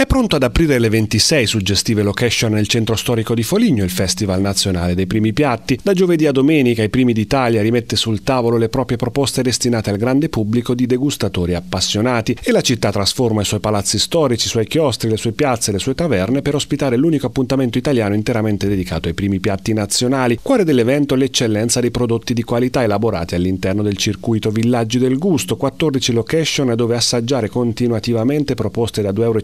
È pronto ad aprire le 26 suggestive location nel centro storico di Foligno, il Festival Nazionale dei Primi Piatti. Da giovedì a domenica i Primi d'Italia rimette sul tavolo le proprie proposte destinate al grande pubblico di degustatori appassionati e la città trasforma i suoi palazzi storici, i suoi chiostri, le sue piazze, le sue taverne per ospitare l'unico appuntamento italiano interamente dedicato ai primi piatti nazionali. Cuore dell'evento l'eccellenza dei prodotti di qualità elaborati all'interno del circuito Villaggi del Gusto, 14 location dove assaggiare continuativamente proposte da 2,50 euro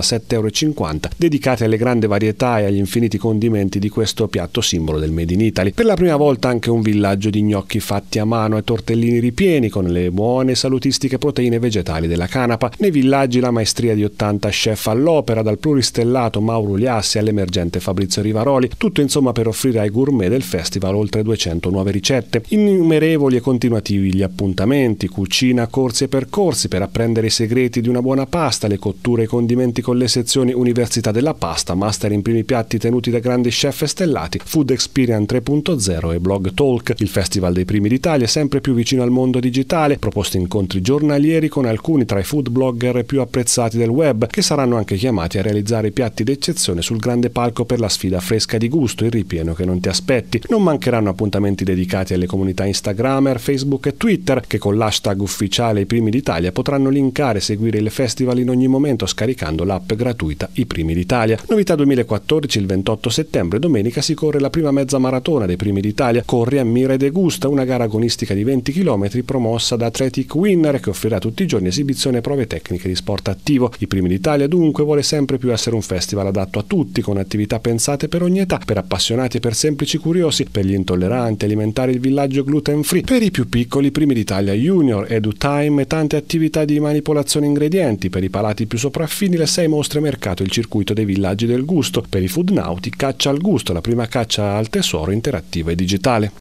7,50€ dedicate alle grandi varietà e agli infiniti condimenti di questo piatto simbolo del Made in Italy. Per la prima volta anche un villaggio di gnocchi fatti a mano e tortellini ripieni con le buone salutistiche proteine vegetali della canapa. Nei villaggi la maestria di 80 chef all'opera, dal pluristellato Mauro Liassi all'emergente Fabrizio Rivaroli, tutto insomma per offrire ai gourmet del festival oltre 200 nuove ricette. Innumerevoli e continuativi gli appuntamenti, cucina, corsi e percorsi per apprendere i segreti di una buona pasta, le cotture e i condimenti con le sezioni Università della Pasta, Master in primi piatti tenuti da grandi chef stellati, Food Experience 3.0 e Blog Talk, il festival dei primi d'Italia sempre più vicino al mondo digitale, proposti incontri giornalieri con alcuni tra i food blogger più apprezzati del web, che saranno anche chiamati a realizzare piatti d'eccezione sul grande palco per la sfida fresca di gusto, il ripieno che non ti aspetti. Non mancheranno appuntamenti dedicati alle comunità Instagrammer, Facebook e Twitter, che con l'hashtag ufficiale I primi d'Italia potranno linkare e seguire il festival in ogni momento scaricando la l'app gratuita I Primi d'Italia. Novità 2014, il 28 settembre, domenica si corre la prima mezza maratona dei Primi d'Italia. Corri a Mira e Degusta, una gara agonistica di 20 km promossa da Athletic Winner che offrirà tutti i giorni esibizione e prove tecniche di sport attivo. I Primi d'Italia dunque vuole sempre più essere un festival adatto a tutti, con attività pensate per ogni età, per appassionati e per semplici curiosi, per gli intolleranti, alimentare il villaggio gluten free, per i più piccoli Primi d'Italia Junior, EduTime e tante attività di manipolazione ingredienti, per i palati più sopraffini le 6 e mostra mercato il circuito dei villaggi del gusto. Per i food nauti, caccia al gusto, la prima caccia al tesoro interattiva e digitale.